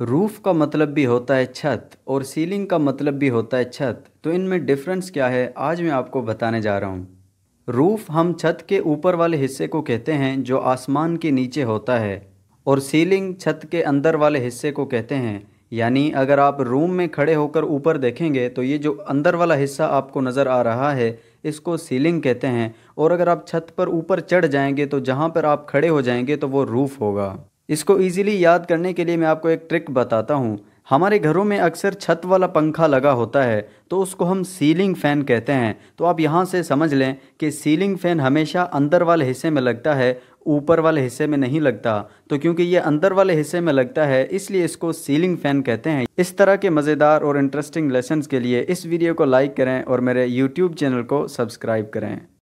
roof का मतलब भी होता है छत और सीलिंग का मतलब भी होता है छत तो इनमें डिफरेंस क्या है आज मैं आपको बताने जा रहा हूँ रूफ़ हम छत के ऊपर वाले हिस्से को कहते हैं जो आसमान के नीचे होता है और सीलिंग छत के अंदर वाले हिस्से को कहते हैं यानी अगर आप रूम में खड़े होकर ऊपर देखेंगे तो ये जो अंदर वाला हिस्सा आपको नज़र आ रहा है इसको सीलिंग कहते हैं और अगर आप छत पर ऊपर चढ़ जाएंगे तो जहाँ पर आप खड़े हो जाएंगे तो वो रूफ़ होगा इसको ईज़िली याद करने के लिए मैं आपको एक ट्रिक बताता हूँ हमारे घरों में अक्सर छत वाला पंखा लगा होता है तो उसको हम सीलिंग फ़ैन कहते हैं तो आप यहाँ से समझ लें कि सीलिंग फ़ैन हमेशा अंदर वाले हिस्से में लगता है ऊपर वाले हिस्से में नहीं लगता तो क्योंकि ये अंदर वाले हिस्से में लगता है इसलिए इसको सीलिंग फ़ैन कहते हैं इस तरह के मज़ेदार और इंटरेस्टिंग लेसन के लिए इस वीडियो को लाइक करें और मेरे यूट्यूब चैनल को सब्सक्राइब करें